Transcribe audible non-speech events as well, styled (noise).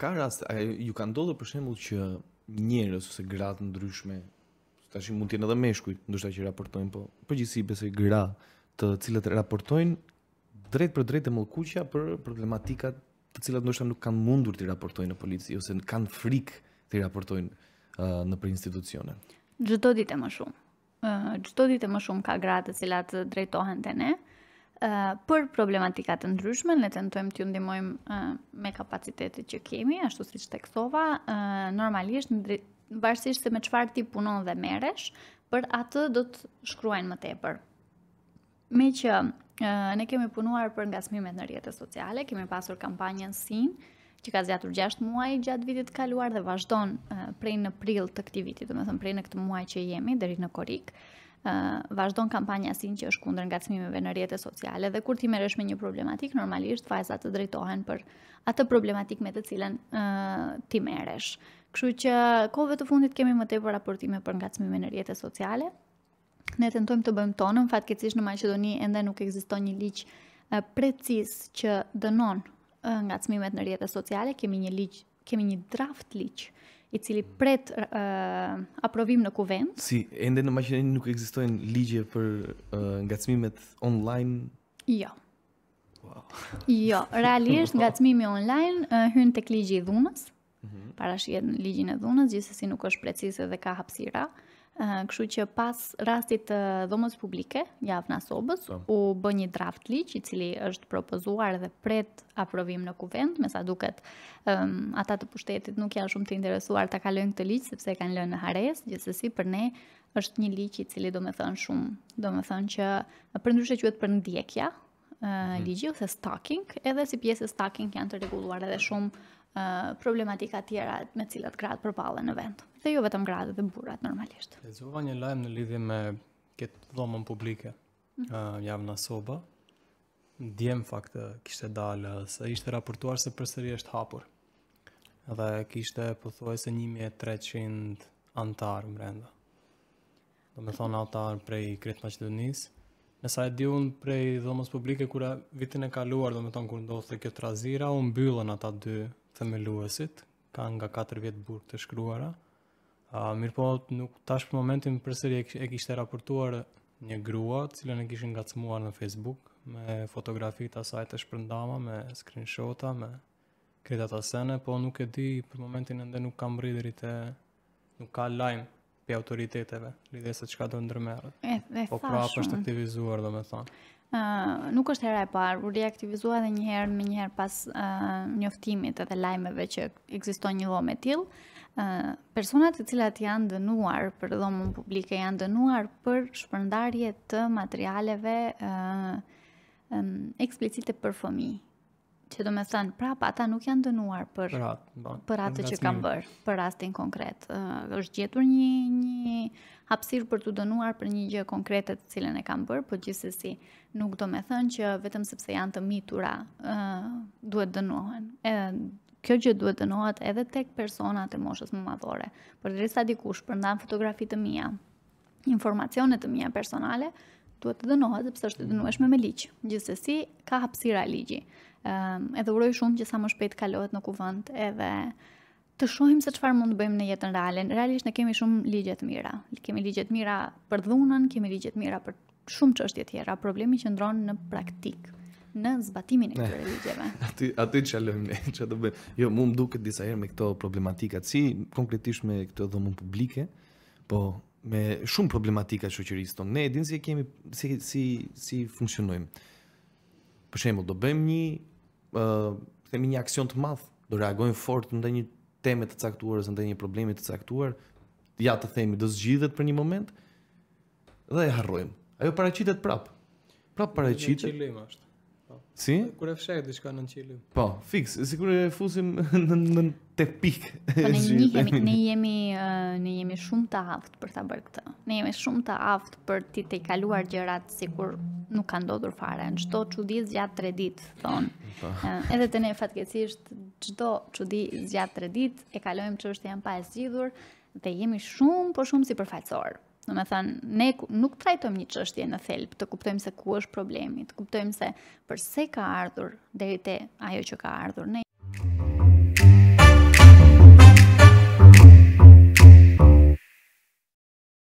ka rast, a ju ka ndodhur për shembull që njerëz ose gra të ndryshme, tash mund të jenë edhe meshkuj, ndoshta që raportojnë, po përgjithsi besoj gra të cilët raportojnë drejt për drejtë me kuqja për problematikat të cilat ndoshta nuk kanë mundur të raportojnë në polici ose kanë frikë të raportojnë uh, në për institucione. Çdo ditë më shumë. Çdo uh, ditë më shumë ka gra të cilat drejtohen te ne. Uh, për problematikat të ndryshme, ne tentojmë t'ju ndihmojmë uh, me kapacitetet që kemi, ashtu siç theksova, uh, normalisht në se me çfarë ti punon dhe merresh, për atë do të shkruajnë më tepër. Me që uh, ne kemi punuar për ngasmimet në rrjetet sociale, kemi pasur kampanjen SIN, që ka zgjatur 6 muaj gjatë vitit kaluar dhe vazhdon uh, prej në prill të këti vitit, dhe me prej në këtë muaj që jemi, dheri në korikë, e vazhdon kampanja sin që është kundër ngacmimeve në rrjete sociale dhe kur ti merresh me një problematik normalisht faza të drejtohen për atë problematik me të cilën ti merresh. Kështu që kohëve të fundit kemi më tepër raportime për ngacmime në rrjete sociale. Ne tentojmë të bëjmë tonën, fatkeqësisht në Maqedoni ende nuk ekziston një ligj preciz që dënon ngacmimet në rrjete sociale, kemi një ligj, kemi një draft ligj i cili pret uh, aprovim në kuvent. Si, ende në Maqedoni nuk ekzistojnë ligje për uh, ngacmimet online? Jo. Wow. Jo, realisht (laughs) ngacmimi online uh, hyn tek ligji i dhunës. Mm -hmm. në ligjin e dhunës, gjithsesi nuk është precize dhe ka hapësira kështu që pas rastit të dhomës publike, javë në asobës, u bë një draft liqë i cili është propozuar dhe pret aprovim në kuvend, me sa duket um, ata të pushtetit nuk janë shumë të interesuar të kalojnë këtë liqë, sepse kanë lënë në hares, gjithsesi për ne është një liqë i cili do me thënë shumë, do me thënë që përndryshe që për në djekja, uh, ligji ose stalking, edhe si pjesë stalking janë të regulluar edhe shumë problematika tjera me cilat gratë përballen në vend. Dhe jo vetëm gratë dhe burrat normalisht. Lexova një lajm në lidhje me këtë dhomën publike. Ëh, mm. uh, javë në soba. Djem fakt kishte dalë se ishte raportuar se përsëri është hapur. Dhe kishte pothuajse 1300 antar brenda. Do me thonë altar prej Kretë Në nësa e diun prej dhomës publike, kura vitin e kaluar, domethënë thonë kur ndodhë të kjo trazira, u mbyllën ata dy themeluesit, ka nga 4 vjet burg të shkruara. A mirë po nuk tash për momentin përsëri e, e kishte raportuar një grua, të cilën e kishin ngacmuar në Facebook me fotografi të asaj të shpërndama, me screenshota, me kreta të po nuk e di për momentin ende nuk kam rridëri të nuk ka lajmë për autoriteteve, lidhe se qka do ndërmerët. E, e po prapë është mm. aktivizuar dhe me thonë. Uh, nuk është hera e parë, u reaktivizua edhe një herë më një herë pas uh, njoftimit edhe lajmeve që ekziston një dhomë me tillë. Uh, personat të cilat janë dënuar për dhomën publike janë dënuar për shpërndarje të materialeve uh, um, eksplicite për fëmijë që do me thënë, prapë ata nuk janë dënuar për, për atë që kam bërë, për rastin konkret. Uh, është gjetur një, një hapsir për të dënuar për një gjë konkrete të cilën e kam bërë, për po gjithës si nuk do me thënë që vetëm sepse janë të mitura, uh, duhet dënuohen. E, kjo gjë duhet dënuohet edhe tek personat e moshës më madhore. Për dresa dikush, për ndanë fotografi të mija, informacionet të mija personale, duhet të dënohet sepse është e mhm. dënueshme me ligj. Gjithsesi ka hapësira ligji. Ëm ehm, um, edhe uroj shumë që sa më shpejt kalohet në kuvent edhe të shohim se çfarë mund të bëjmë në jetën reale. Realisht ne kemi shumë ligje të mira. kemi ligje të mira për dhunën, kemi ligje të mira për shumë çështje të tjera. Problemi qëndron në praktik, në zbatimin e këtyre eh, ligjeve. (laughs) Aty aty që lëmë ne, çfarë bëjmë? Jo, mua më duket disa herë me këto problematika, si konkretisht me këto dhunën publike, po me shumë problematika shoqërisë tonë. Ne e dinë si kemi si si si funksionojmë. Për shembull, do bëjmë një ë uh, themi një aksion të madh, do reagojmë fort ndaj një teme të caktuar ose ndaj një problemi të caktuar, ja të themi do zgjidhet për një moment dhe e harrojmë. Ajo paraqitet prap. Prap paraqitet. Çilim është. Po. Si? Kur e fshehet diçka nën qelë. Po, fix, sikur e fusim në (laughs) në te pik. (laughs) Po, ne ne jemi ne jemi shumë të aftë për ta bërë këtë. Ne jemi shumë të aftë për ti të kaluar gjërat sikur nuk ka ndodhur fare. Çdo çudi zgjat 3 ditë thon. Po. Edhe te ne fatkeqësisht çdo çudi zgjat 3 ditë e kalojmë çështjen pa e zgjidhur dhe jemi shumë po shumë si përfaqësor. Në me thanë, ne nuk trajtojmë një qështje në thelbë, të kuptojmë se ku është problemi, të kuptojmë se përse ka ardhur te ajo që ka ardhur ne.